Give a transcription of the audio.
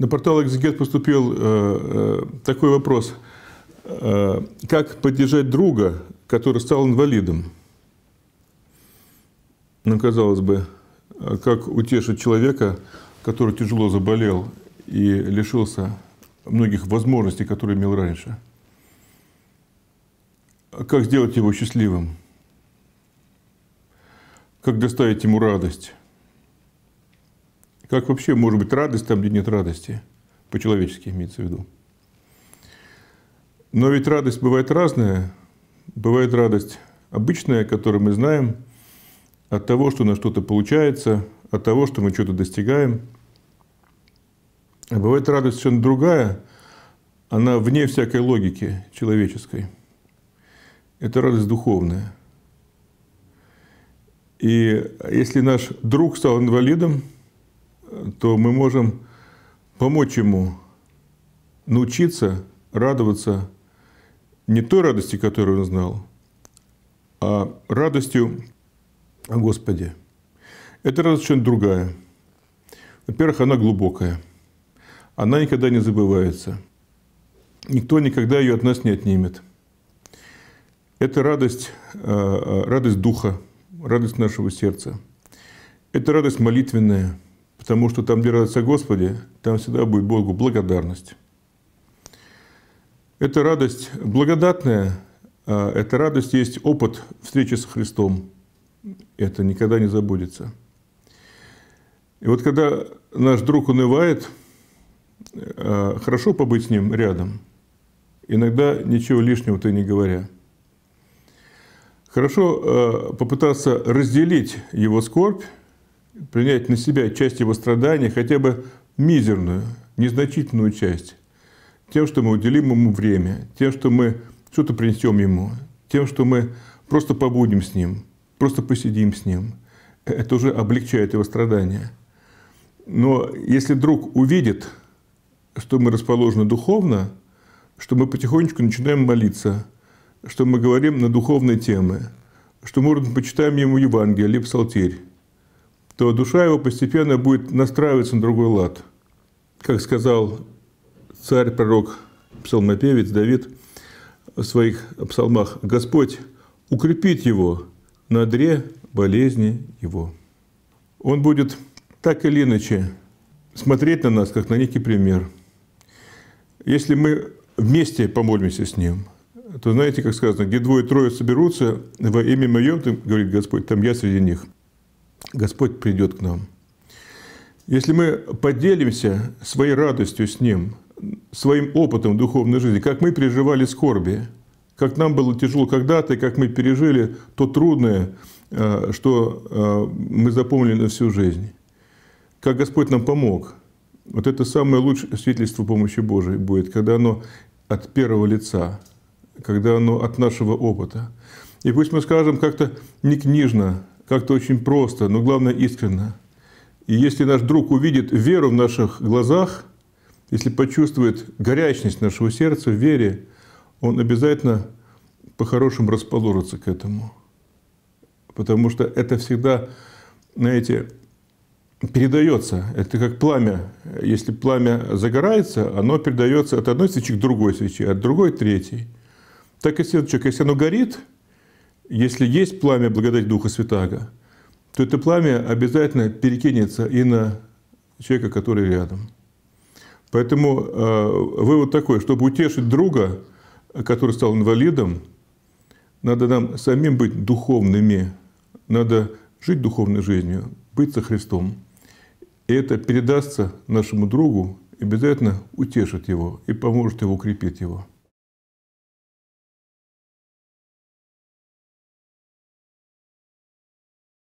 на портал «Экзегет» поступил э, э, такой вопрос. Э, как поддержать друга, который стал инвалидом? Ну, казалось бы, а как утешить человека, который тяжело заболел и лишился многих возможностей, которые имел раньше? А как сделать его счастливым? Как доставить ему радость? Как вообще может быть радость там, где нет радости? По-человечески имеется в виду. Но ведь радость бывает разная. Бывает радость обычная, которую мы знаем, от того, что у нас что-то получается, от того, что мы что-то достигаем. А бывает радость совершенно другая, она вне всякой логики человеческой. Это радость духовная. И если наш друг стал инвалидом, то мы можем помочь ему научиться радоваться не той радости, которую он знал, а радостью о Господе. Эта радость очень другая. Во-первых, она глубокая. Она никогда не забывается. Никто никогда ее от нас не отнимет. Это радость, э, э, радость духа, радость нашего сердца. Это радость молитвенная – Потому что там, где радуется Господи, там всегда будет Богу благодарность. Это радость благодатная, а эта радость есть опыт встречи с Христом. Это никогда не забудется. И вот когда наш друг унывает, а, хорошо побыть с ним рядом. Иногда ничего лишнего ты не говоря. Хорошо а, попытаться разделить его скорбь принять на себя часть его страдания, хотя бы мизерную, незначительную часть, тем, что мы уделим ему время, тем, что мы что-то принесем ему, тем, что мы просто побудем с ним, просто посидим с ним. Э, это уже облегчает его страдания. Но если друг увидит, что мы расположены духовно, что мы потихонечку начинаем молиться, что мы говорим на духовные темы, что, может, мы почитаем ему Евангелие либо Псалтирь, то душа его постепенно будет настраиваться на другой лад. Как сказал царь, пророк, псалмопевец Давид в своих псалмах, «Господь укрепит его на дре болезни его». Он будет так или иначе смотреть на нас, как на некий пример. Если мы вместе помолимся с Ним, то знаете, как сказано, где двое-трое соберутся во имя Моем, говорит Господь, там я среди них – Господь придет к нам. Если мы поделимся своей радостью с Ним, своим опытом духовной жизни, как мы переживали скорби, как нам было тяжело когда-то, и как мы пережили то трудное, э, что э, мы запомнили на всю жизнь, как Господь нам помог. Вот это самое лучшее свидетельство помощи Божией будет, когда оно от первого лица, когда оно от нашего опыта. И пусть мы скажем как-то не книжно, как-то очень просто, но главное искренно. И если наш друг увидит веру в наших глазах, если почувствует горячность нашего сердца в вере, он обязательно по-хорошему расположится к этому. Потому что это всегда, знаете, передается. Это как пламя. Если пламя загорается, оно передается от одной свечи к другой свече, от другой – третьей. Так и сердце если оно горит – если есть пламя благодати Духа Святаго, то это пламя обязательно перекинется и на человека, который рядом. Поэтому э, вывод такой, чтобы утешить друга, который стал инвалидом, надо нам самим быть духовными, надо жить духовной жизнью, быть со Христом. И это передастся нашему другу, обязательно утешит его и поможет его, укрепит его.